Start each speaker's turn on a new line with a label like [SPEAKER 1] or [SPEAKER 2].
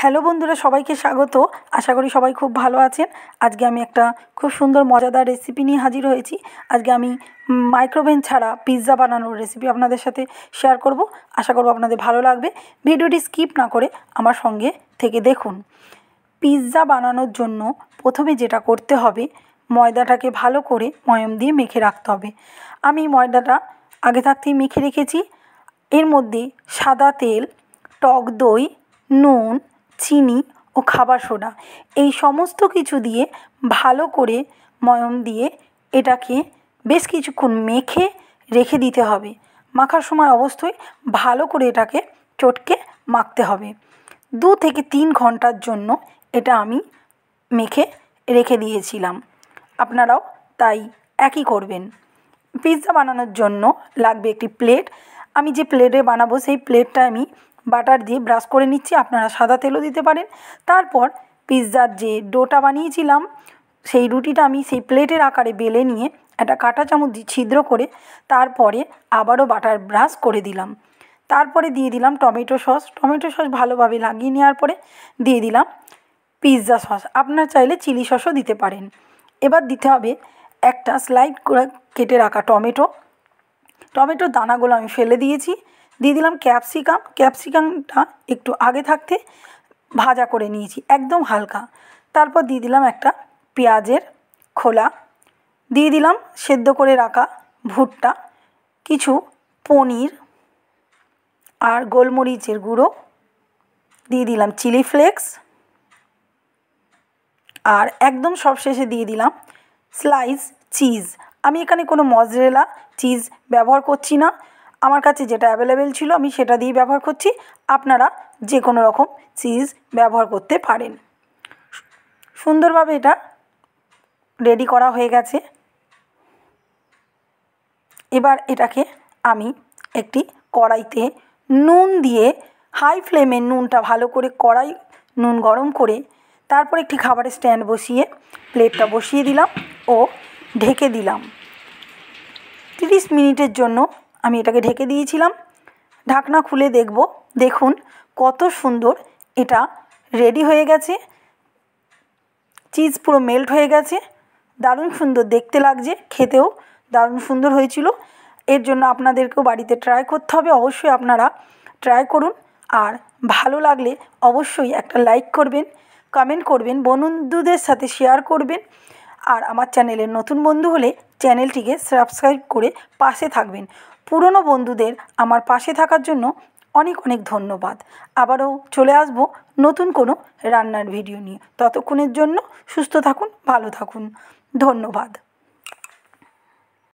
[SPEAKER 1] hello বন্ধুরা সবাইকে স্বাগত আশা করি সবাই খুব ভালো আছেন আজকে আমি একটা খুব সুন্দর মজাদার রেসিপি নিয়ে হাজির হয়েছি আজকে আমি মাইক্রোভেন ছাড়া পিৎজা বানানোর রেসিপি আপনাদের সাথে শেয়ার করব আশা করব আপনাদের ভালো লাগবে ভিডিওটি স্কিপ না করে আমার সঙ্গে থেকে দেখুন পিৎজা বানানোর জন্য প্রথমে যেটা করতে হবে ময়দাটাকে ভালো করে ময়ম দিয়ে মেখে রাখতে হবে আমি ময়দাটা আগে থাকতেই মেখে রেখেছি এর মধ্যে সাদা তেল টক দই নুন চিনি ও খাবার সোডা এই সমস্ত কিছু দিয়ে ভালো করে ময়ম দিয়ে এটাকে বেশ কিছুক্ষণ মেখে রেখে দিতে হবে মাখার সময় অবশ্যই ভালো করে এটাকে চটকে মাখতে হবে দু থেকে তিন ঘন্টার জন্য এটা আমি মেখে রেখে দিয়েছিলাম আপনারাও তাই একই করবেন পিৎজা বানানোর জন্য লাগবে একটি প্লেট আমি যে প্লেটে বানাবো সেই প্লেটটা আমি বাটার দিয়ে ব্রাশ করে নিচ্ছি আপনারা সাদা তেলও দিতে পারেন তারপর পিৎজার যে ডোটা বানিয়েছিলাম সেই রুটিটা আমি সেই প্লেটের আকারে বেলে নিয়ে একটা কাঁটা চামচ দিয়ে ছিদ্র করে তারপরে আবারও বাটার ব্রাশ করে দিলাম তারপরে দিয়ে দিলাম টমেটো সস টমেটো সস ভালোভাবে লাগিয়ে নেওয়ার পরে দিয়ে দিলাম পিৎজা সস আপনার চাইলে চিলি সসও দিতে পারেন এবার দিতে হবে একটা স্লাইড করে কেটে রাখা টমেটো টমেটোর দানাগুলো আমি ফেলে দিয়েছি দিয়ে দিলাম ক্যাপসিকাম ক্যাপসিকামটা একটু আগে থাকতে ভাজা করে নিয়েছি একদম হালকা তারপর দিয়ে দিলাম একটা পেঁয়াজের খোলা দিয়ে দিলাম সেদ্ধ করে রাখা ভুট্টা কিছু পনির আর গোলমরিচের গুঁড়ো দিয়ে দিলাম চিলি ফ্লেক্স আর একদম সবশেষে দিয়ে দিলাম স্লাইস চিজ আমি এখানে কোনো মজরেলা চিজ ব্যবহার করছি না আমার কাছে যেটা অ্যাভেলেবেল ছিল আমি সেটা দিয়েই ব্যবহার করছি আপনারা যে কোনো রকম চিজ ব্যবহার করতে পারেন সুন্দরভাবে এটা রেডি করা হয়ে গেছে এবার এটাকে আমি একটি কড়াইতে নুন দিয়ে হাই ফ্লেমে নুনটা ভালো করে কড়াই নুন গরম করে তারপর একটি খাবারের স্ট্যান্ড বসিয়ে প্লেটটা বসিয়ে দিলাম ও ঢেকে দিলাম তিরিশ মিনিটের জন্য আমি এটাকে ঢেকে দিয়েছিলাম ঢাকনা খুলে দেখব দেখুন কত সুন্দর এটা রেডি হয়ে গেছে চিজ পুরো মেল্ট হয়ে গেছে দারুণ সুন্দর দেখতে লাগছে খেতেও দারুণ সুন্দর হয়েছিল এর জন্য আপনাদেরকেও বাড়িতে ট্রাই করতে হবে অবশ্যই আপনারা ট্রাই করুন আর ভালো লাগলে অবশ্যই একটা লাইক করবেন কমেন্ট করবেন বন্ধুদের সাথে শেয়ার করবেন আর আমার চ্যানেলের নতুন বন্ধু হলে চ্যানেলটিকে সাবস্ক্রাইব করে পাশে থাকবেন পুরনো বন্ধুদের আমার পাশে থাকার জন্য অনেক অনেক ধন্যবাদ আবারও চলে আসব নতুন কোনো রান্নার ভিডিও নিয়ে ততক্ষণের জন্য সুস্থ থাকুন ভালো থাকুন ধন্যবাদ